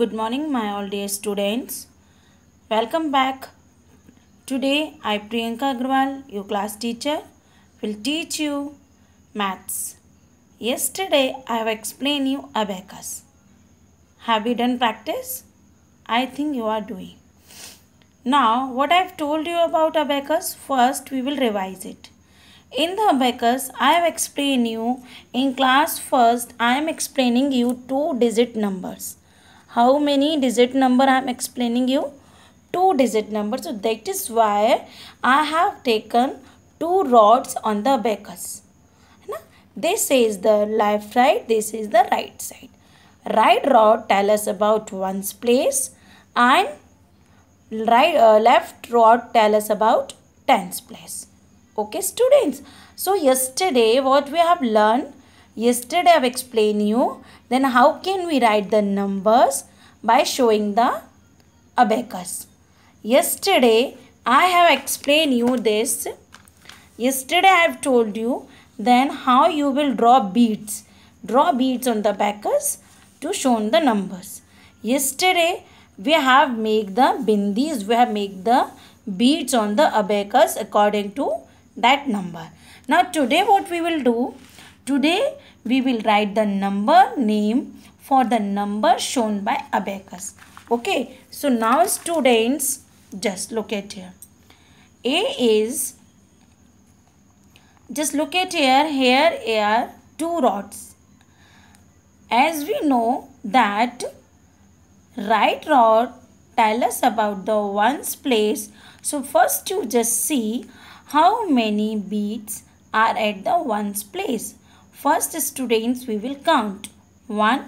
Good morning my all dear students. Welcome back. Today I Priyanka Agrawal, your class teacher, will teach you maths. Yesterday I have explained you abacus. Have you done practice? I think you are doing. Now what I have told you about abacus, first we will revise it. In the abacus, I have explained you in class first, I am explaining you two digit numbers how many digit number I am explaining you? Two digit number. So that is why I have taken two rods on the abacus. This is the left side, this is the right side. Right rod tell us about one's place and right uh, left rod tell us about tens place. Okay students. So yesterday what we have learned Yesterday I have explained you. Then how can we write the numbers? By showing the abacus. Yesterday I have explained you this. Yesterday I have told you. Then how you will draw beads. Draw beads on the abacus to show the numbers. Yesterday we have made the bindis. We have made the beads on the abacus according to that number. Now today what we will do, Today we will write the number name for the number shown by abacus. Okay, so now students just look at here. A is, just look at here, here are two rods. As we know that right rod tell us about the ones place. So first you just see how many beads are at the ones place. First students we will count 1,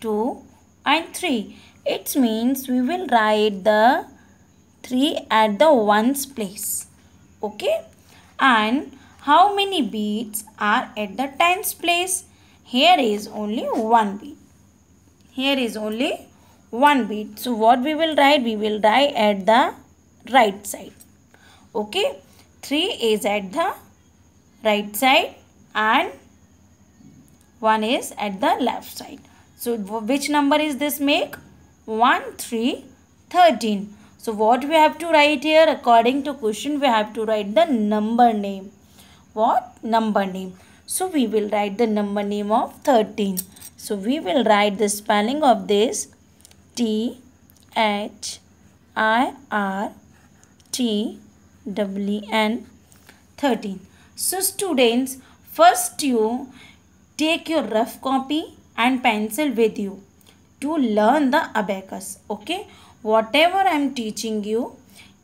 2 and 3. It means we will write the 3 at the 1's place. Okay. And how many beads are at the tens place? Here is only 1 bead. Here is only 1 bead. So what we will write? We will write at the right side. Okay. 3 is at the right side and one is at the left side. So which number is this make? 1, 3, 13. So what we have to write here according to question we have to write the number name. What? Number name. So we will write the number name of 13. So we will write the spelling of this T H I R T W N 13. So students first you Take your rough copy and pencil with you to learn the abacus. Okay. Whatever I am teaching you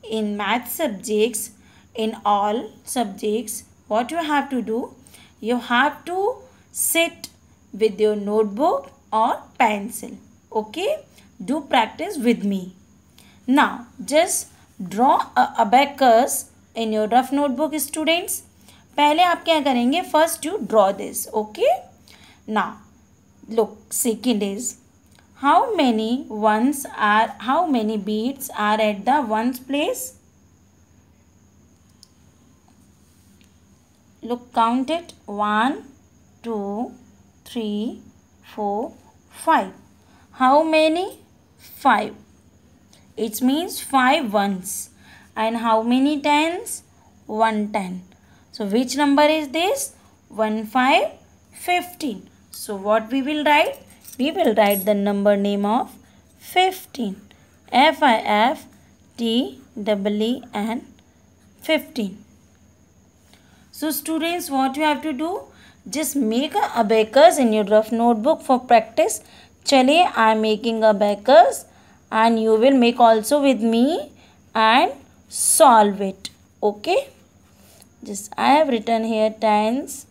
in math subjects, in all subjects, what you have to do? You have to sit with your notebook or pencil. Okay. Do practice with me. Now, just draw a abacus in your rough notebook students पहले आप क्या करेंगे first you draw this okay ना look second is how many ones are how many beats are at the ones place look counted one two three four five how many five it's means five ones and how many tens one ten So which number is this? 1, 5, 15. So what we will write? We will write the number name of 15. F-I-F T double E N 15. So students what you have to do? Just make a abacus in your rough notebook for practice. Chale I am making abacus and you will make also with me and solve it. Okay just I have written here tens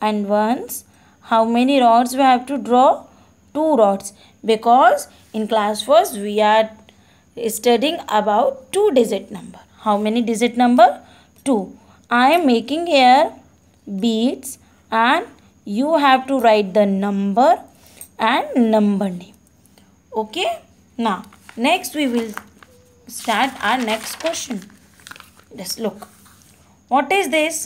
and ones how many rods we have to draw two rods because in class first we are studying about two digit number how many digit number two I am making here beads and you have to write the number and number name okay now next we will start our next question just look what is this?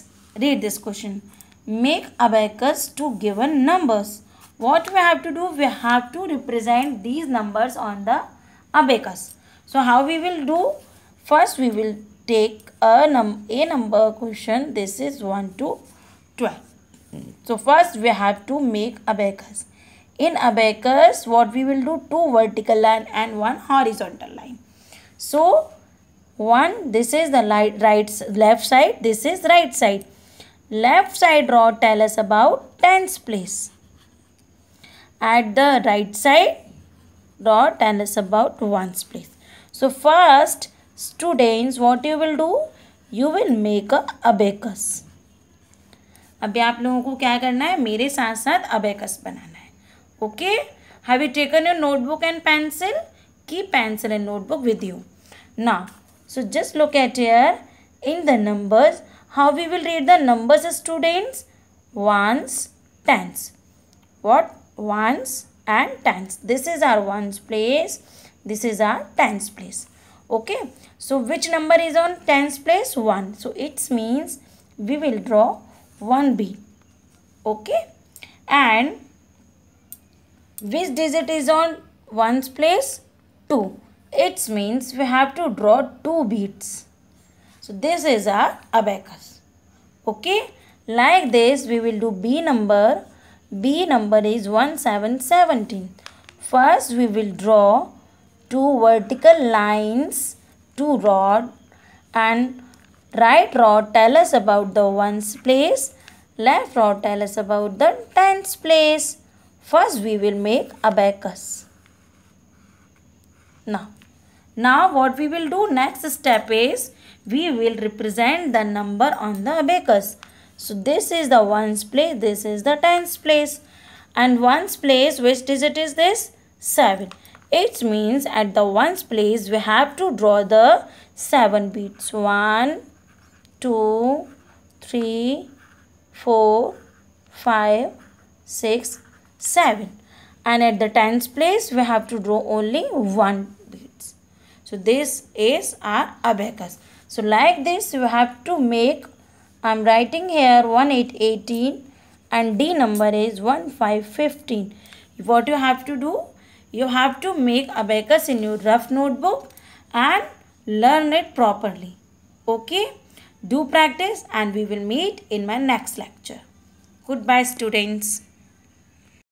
Read this question. Make abacus to given numbers. What we have to do? We have to represent these numbers on the abacus. So how we will do? First we will take a, num a number question. This is 1 to 12. So first we have to make abacus. In abacus what we will do? Two vertical line and one horizontal line. So one this is the light, right left side this is right side left side draw tell us about tens place at the right side draw tell us about ones place so first students what you will do you will make a abacus अभी आप लोगों को क्या करना है मेरे साथ साथ अबेकस बनाना है okay have you taken your notebook and pencil की pencil and notebook with you ना So just look at here in the numbers how we will read the numbers students ones tens what ones and tens this is our ones place this is our tens place okay so which number is on tens place one so it means we will draw 1b okay and which digit is on ones place two it means we have to draw two beads. So this is our abacus. Okay. Like this we will do B number. B number is 1717. First we will draw two vertical lines, two rod and right rod tell us about the ones place. Left rod tell us about the tens place. First we will make abacus now now what we will do next step is we will represent the number on the abacus so this is the ones place this is the tens place and ones place which digit is this 7 it means at the ones place we have to draw the 7 beats 1 2 3 4 5 6 7 and at the tens place we have to draw only one so this is our abacus. So like this you have to make, I am writing here 1818 and D number is 1515. What you have to do? You have to make abacus in your rough notebook and learn it properly. Okay? Do practice and we will meet in my next lecture. Goodbye students.